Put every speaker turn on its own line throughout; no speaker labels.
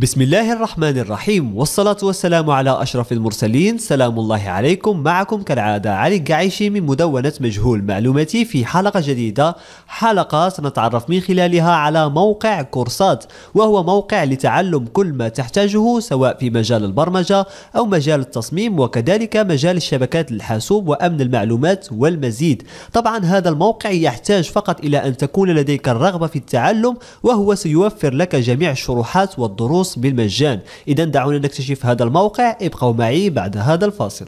بسم الله الرحمن الرحيم والصلاة والسلام على أشرف المرسلين سلام الله عليكم معكم كالعادة علي القعيشي من مدونة مجهول معلوماتي في حلقة جديدة حلقة سنتعرف من خلالها على موقع كورسات وهو موقع لتعلم كل ما تحتاجه سواء في مجال البرمجة أو مجال التصميم وكذلك مجال الشبكات الحاسوب وأمن المعلومات والمزيد طبعا هذا الموقع يحتاج فقط إلى أن تكون لديك الرغبة في التعلم وهو سيوفر لك جميع الشروحات والدروس بالمجان إذا دعونا نكتشف هذا الموقع ابقوا معي بعد هذا الفاصل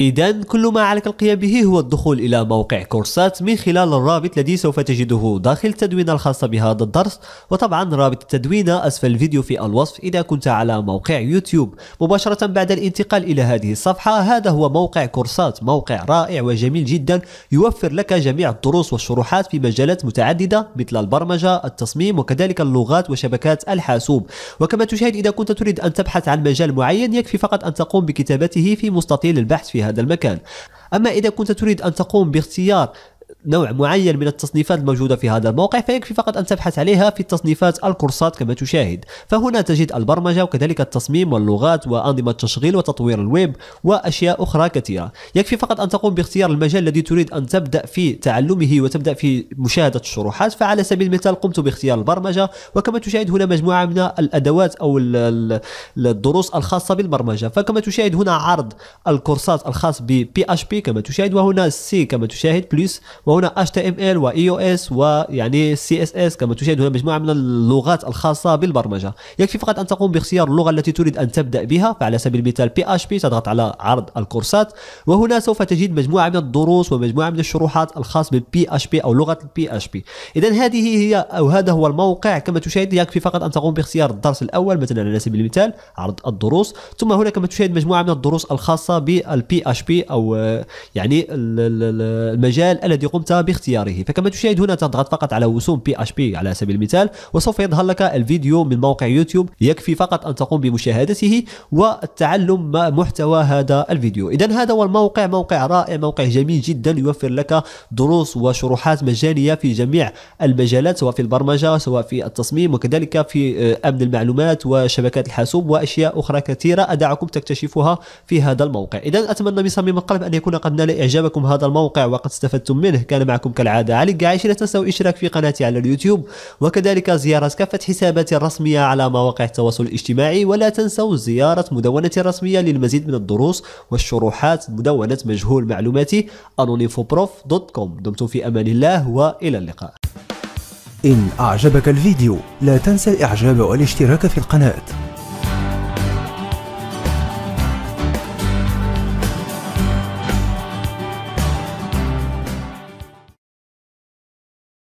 إذا كل ما عليك القيام به هو الدخول إلى موقع كورسات من خلال الرابط الذي سوف تجده داخل التدوينة الخاصة بهذا الدرس وطبعا رابط التدوينة أسفل الفيديو في الوصف إذا كنت على موقع يوتيوب مباشرة بعد الانتقال إلى هذه الصفحة هذا هو موقع كورسات موقع رائع وجميل جدا يوفر لك جميع الدروس والشروحات في مجالات متعددة مثل البرمجة التصميم وكذلك اللغات وشبكات الحاسوب وكما تشاهد إذا كنت تريد أن تبحث عن مجال معين يكفي فقط أن تقوم بكتابته في مستطيل البحث في هذا هذا المكان أما إذا كنت تريد أن تقوم باختيار نوع معين من التصنيفات الموجودة في هذا الموقع فيكفي فقط أن تبحث عليها في تصنيفات الكورسات كما تشاهد فهنا تجد البرمجة وكذلك التصميم واللغات وأنظمة التشغيل وتطوير الويب وأشياء أخرى كثيرة يكفي فقط أن تقوم باختيار المجال الذي تريد أن تبدأ في تعلمه وتبدأ في مشاهدة الشروحات فعلى سبيل المثال قمت باختيار البرمجة وكما تشاهد هنا مجموعة من الأدوات أو الدروس الخاصة بالبرمجة فكما تشاهد هنا عرض الكورسات الخاص ب PHP كما تشاهد وهنا C كما تشاهد بلس وهنا HTML و EOS ويعني CSS كما تشاهد هنا مجموعة من اللغات الخاصة بالبرمجة يكفي فقط أن تقوم باختيار اللغة التي تريد أن تبدأ بها فعلى سبيل المثال PHP تضغط على عرض الكورسات وهنا سوف تجد مجموعة من الدروس ومجموعة من الشروحات الخاص بال PHP أو لغة ال PHP إذا هذه هي أو هذا هو الموقع كما تشاهد يكفي فقط أن تقوم باختيار الدرس الأول مثلا على سبيل المثال عرض الدروس ثم هنا كما تشاهد مجموعة من الدروس الخاصة بال PHP أو يعني المجال الذي يقوم قمت باختياره فكما تشاهد هنا تضغط فقط على وسوم بي اش بي على سبيل المثال وسوف يظهر لك الفيديو من موقع يوتيوب يكفي فقط أن تقوم بمشاهدته والتعلم محتوى هذا الفيديو إذا هذا هو الموقع موقع رائع موقع جميل جدا يوفر لك دروس وشروحات مجانية في جميع المجالات سواء في البرمجة سواء في التصميم وكذلك في آه، أمن المعلومات وشبكات الحاسوب وأشياء أخرى كثيرة أدعكم تكتشفها في هذا الموقع إذا أتمنى من صميم القلب أن يكون قد نال إعجابكم هذا الموقع وقد استفدتم منه كان معكم كالعادة علي قايش لا تنسوا الاشتراك في قناتي على اليوتيوب وكذلك زيارة كافة حساباتي الرسمية على مواقع التواصل الاجتماعي ولا تنسوا زيارة مدونتي الرسمية للمزيد من الدروس والشروحات مدونة مجهول معلوماتي anonymphoprof.com دمتم في أمان الله وإلى اللقاء إن أعجبك الفيديو لا تنسى الإعجاب والاشتراك في القناة